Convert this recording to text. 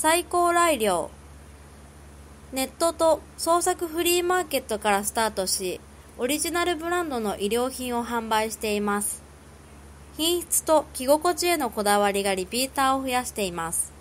最高来量ネットと創作フリーマーケットからスタートしオリジナルブランドの衣料品を販売しています品質と着心地へのこだわりがリピーターを増やしています